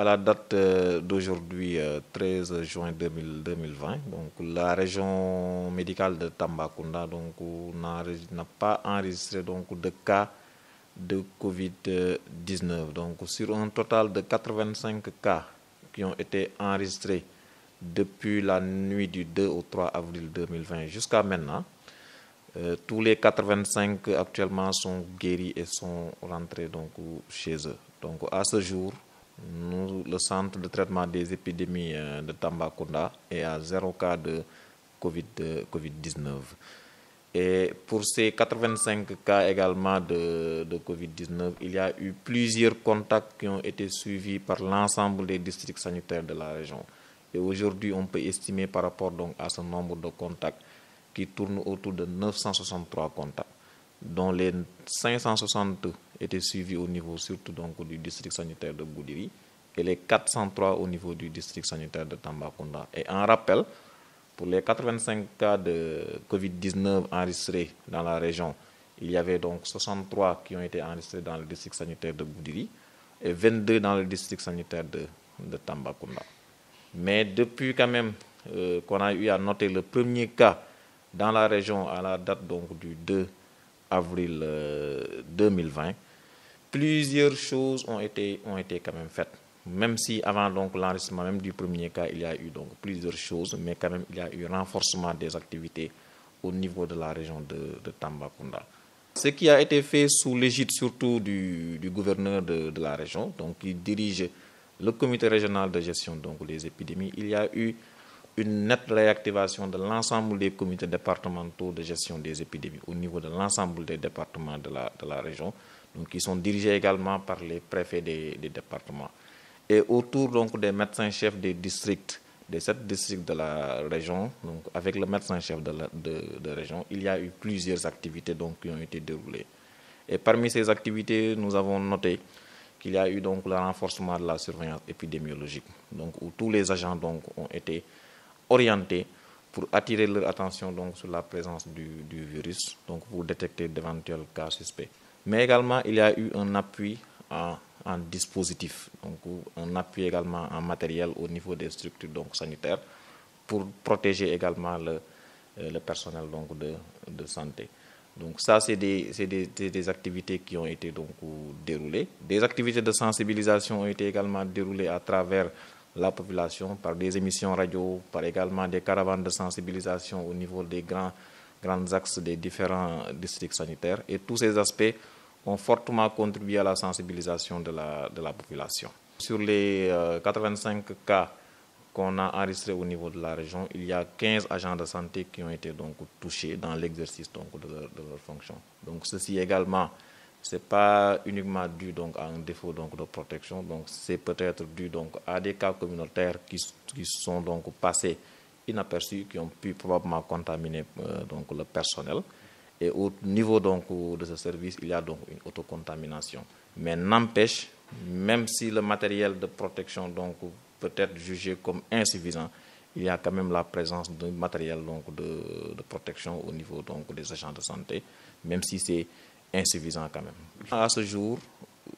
à la date euh, d'aujourd'hui, 13 euh, juin 2020, donc la région médicale de Tambacounda n'a pas enregistré donc, de cas de COVID-19. Donc, sur un total de 85 cas qui ont été enregistrés depuis la nuit du 2 au 3 avril 2020 jusqu'à maintenant, euh, tous les 85 actuellement sont guéris et sont rentrés donc, chez eux. Donc, à ce jour, nous, le centre de traitement des épidémies euh, de Tambacounda est à zéro cas de COVID-19. et pour ces 85 cas également de, COVID-19, il y a eu plusieurs contacts qui ont été suivis par l'ensemble des districts sanitaires de la région. Et aujourd'hui, on peut estimer par rapport donc à ce nombre de contacts qui tourne autour de 963 contacts, dont les 562 étaient suivis au niveau surtout donc du district sanitaire de Boudiri et les 403 au niveau du district sanitaire de Tambacounda. Et en rappel, pour les 85 cas de Covid-19 enregistrés dans la région, il y avait donc 63 qui ont été enregistrés dans le district sanitaire de Boudiri et 22 dans le district sanitaire de, de Tambacounda. Mais depuis quand même euh, qu'on a eu à noter le premier cas dans la région à la date donc du 2 avril 2020, euh, plusieurs choses ont été, ont été quand même faites. Même si avant donc l'enregistrement même du premier cas, il y a eu donc plusieurs choses, mais quand même il y a eu renforcement des activités au niveau de la région de, de Tambacounda. Ce qui a été fait sous l'égide surtout du, gouverneur de, la région, donc il dirige le comité régional de gestion donc des épidémies, il y a eu une nette réactivation de l'ensemble des comités départementaux de gestion des épidémies au niveau de l'ensemble des départements de la région donc qui sont dirigés également par les préfets des, départements. Et autour donc, des médecins-chefs des districts, des sept districts de la région, donc avec le médecin-chef de la région, il y a eu plusieurs activités donc, qui ont été déroulées. Et parmi ces activités, nous avons noté qu'il y a eu donc le renforcement de la surveillance épidémiologique, donc où tous les agents donc ont été orientés pour attirer leur attention donc sur la présence du, du virus, donc pour détecter d'éventuels cas suspects. Mais également, il y a eu un appui en, dispositif, donc un appui également en matériel au niveau des structures donc, sanitaires pour protéger également le, euh, personnel donc, de, santé. Donc ça, c'est des, des, activités qui ont été donc déroulées. Des activités de sensibilisation ont été également déroulées à travers la population par des émissions radio, par également des caravanes de sensibilisation au niveau des grands grands axes des différents districts sanitaires. Et tous ces aspects ont fortement contribué à la sensibilisation de la, population. Sur les 85 euh, cas qu'on a enregistrés au niveau de la région, il y a 15 agents de santé qui ont été donc touchés dans l'exercice donc de leur, de fonction. Donc ceci également, ce n'est pas uniquement dû donc à un défaut donc de protection, donc c'est peut-être dû donc à des cas communautaires qui, qui sont donc passés inaperçus qui ont pu probablement contaminer euh, donc, le personnel. Et au niveau donc, de ce service, il y a donc une autocontamination. Mais n'empêche, même si le matériel de protection donc, peut être jugé comme insuffisant, il y a quand même la présence de matériel donc, de, protection au niveau donc, des agents de santé, même si c'est insuffisant quand même. À ce jour,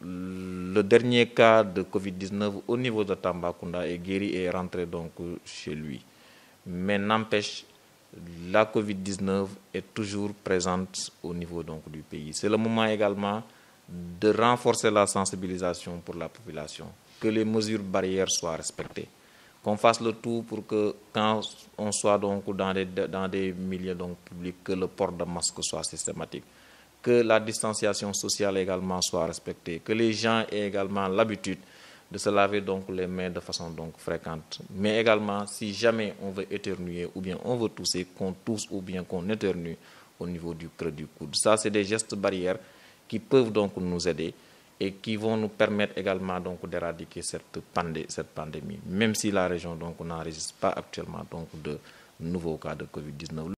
le dernier cas de Covid-19 au niveau de Tambacounda est guéri et est rentré donc chez lui mais n'empêche, la Covid-19 est toujours présente au niveau donc, du pays. C'est le moment également de renforcer la sensibilisation pour la population, que les mesures barrières soient respectées, qu'on fasse le tout pour que quand on soit donc dans des, dans des milieux donc publics, que le port de masque soit systématique, que la distanciation sociale également soit respectée, que les gens aient également l'habitude de se laver donc les mains de façon donc fréquente. Mais également, si jamais on veut éternuer ou bien on veut tousser, qu'on tousse ou bien qu'on éternue au niveau du creux du coude. Ça, c'est des gestes barrières qui peuvent donc nous aider et qui vont nous permettre également donc d'éradiquer cette, cette pandémie, même si la région donc n'enregistre pas actuellement donc de nouveaux cas de Covid-19.